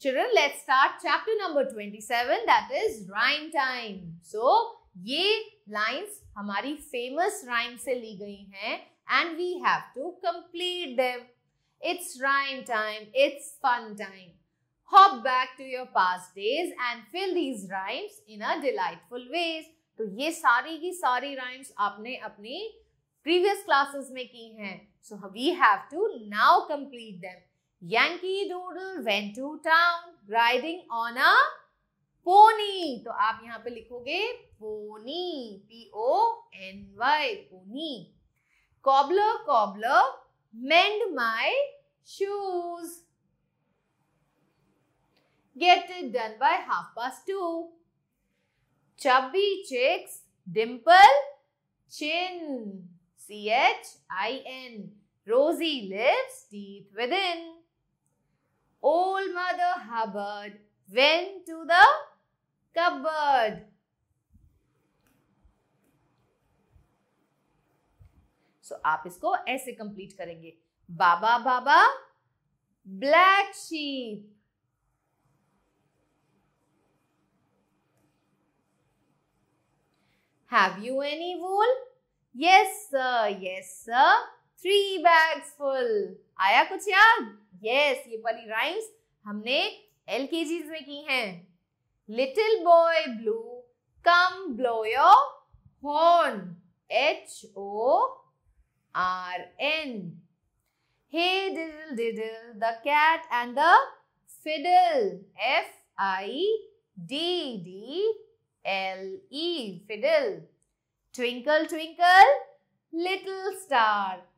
Children, let's start chapter number 27 that is rhyme time. So, ye lines hamari famous rhyme se li gayi hain and we have to complete them. It's rhyme time, it's fun time. Hop back to your past days and fill these rhymes in a delightful ways. to ye sari ki sari rhymes aapne apni previous classes mein ki hain So, we have to now complete them. Yankee Doodle went to town riding on a pony तो आप यहाँ पे लिखोगे pony P O N Y pony cobbler cobbler mend my shoes get it done by half past two chubby cheeks dimple chin C H I N rosy lips teeth within Old Mother Hubbard went to the cupboard. So so, आप इसको ऐसे complete करेंगे baa baa black sheep Have you any wool? Yes sir, yes sir. Three bags full. आया कुछ याद yes ये वाली rhymes हमने एल के जी में की हैं little boy blue come blow your horn H O R N hey diddle diddle the cat and the fiddle F I D D L E fiddle twinkle twinkle little star